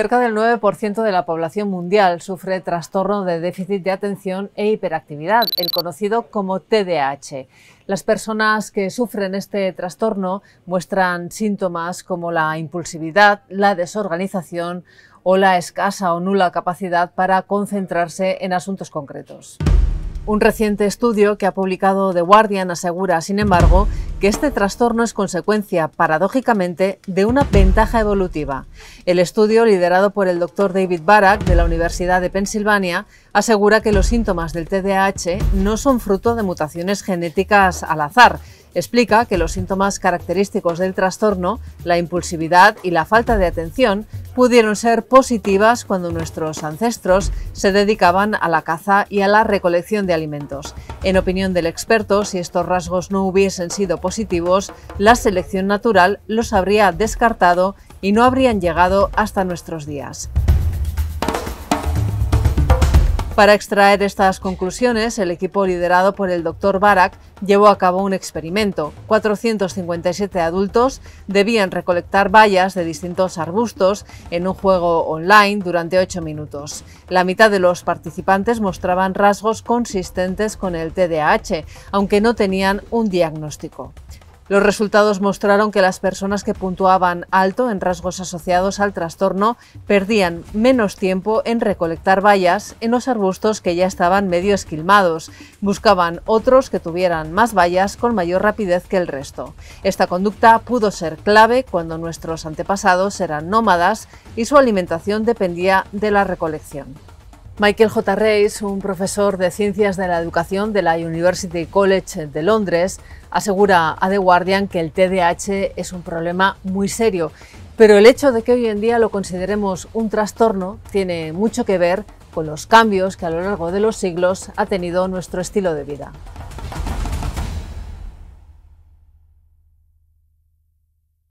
Cerca del 9% de la población mundial sufre trastorno de déficit de atención e hiperactividad, el conocido como TDAH. Las personas que sufren este trastorno muestran síntomas como la impulsividad, la desorganización o la escasa o nula capacidad para concentrarse en asuntos concretos. Un reciente estudio que ha publicado The Guardian asegura, sin embargo, que este trastorno es consecuencia, paradójicamente, de una ventaja evolutiva. El estudio, liderado por el doctor David Barak de la Universidad de Pensilvania, asegura que los síntomas del TDAH no son fruto de mutaciones genéticas al azar, explica que los síntomas característicos del trastorno, la impulsividad y la falta de atención, pudieron ser positivas cuando nuestros ancestros se dedicaban a la caza y a la recolección de alimentos. En opinión del experto, si estos rasgos no hubiesen sido positivos, la selección natural los habría descartado y no habrían llegado hasta nuestros días. Para extraer estas conclusiones, el equipo liderado por el doctor Barak llevó a cabo un experimento. 457 adultos debían recolectar bayas de distintos arbustos en un juego online durante 8 minutos. La mitad de los participantes mostraban rasgos consistentes con el TDAH, aunque no tenían un diagnóstico. Los resultados mostraron que las personas que puntuaban alto en rasgos asociados al trastorno perdían menos tiempo en recolectar vallas en los arbustos que ya estaban medio esquilmados. Buscaban otros que tuvieran más vallas con mayor rapidez que el resto. Esta conducta pudo ser clave cuando nuestros antepasados eran nómadas y su alimentación dependía de la recolección. Michael J. Reis, un profesor de Ciencias de la Educación de la University College de Londres, asegura a The Guardian que el TDAH es un problema muy serio, pero el hecho de que hoy en día lo consideremos un trastorno tiene mucho que ver con los cambios que a lo largo de los siglos ha tenido nuestro estilo de vida.